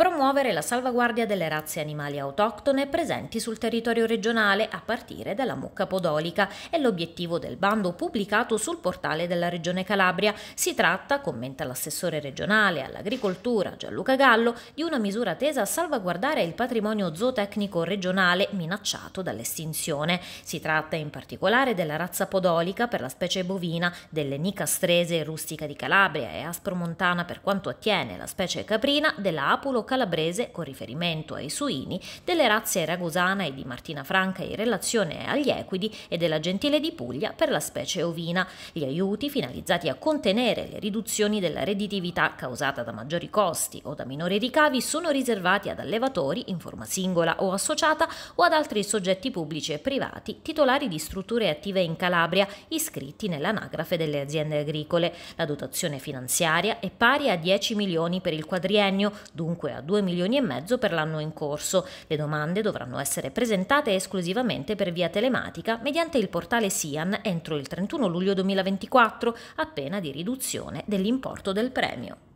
promuovere la salvaguardia delle razze animali autoctone presenti sul territorio regionale a partire dalla mucca podolica è l'obiettivo del bando pubblicato sul portale della Regione Calabria. Si tratta, commenta l'assessore regionale all'agricoltura Gianluca Gallo, di una misura tesa a salvaguardare il patrimonio zootecnico regionale minacciato dall'estinzione. Si tratta in particolare della razza podolica per la specie bovina, delle nicastrese rustica di Calabria e aspromontana per quanto attiene la specie caprina, della apulo calabrese con riferimento ai suini, delle razze ragusana e di Martina Franca in relazione agli equidi e della Gentile di Puglia per la specie ovina. Gli aiuti finalizzati a contenere le riduzioni della redditività causata da maggiori costi o da minori ricavi sono riservati ad allevatori in forma singola o associata o ad altri soggetti pubblici e privati titolari di strutture attive in Calabria iscritti nell'anagrafe delle aziende agricole. La dotazione finanziaria è pari a 10 milioni per il quadriennio, dunque a 2 milioni e mezzo per l'anno in corso. Le domande dovranno essere presentate esclusivamente per via telematica mediante il portale SIAN entro il 31 luglio 2024, appena di riduzione dell'importo del premio.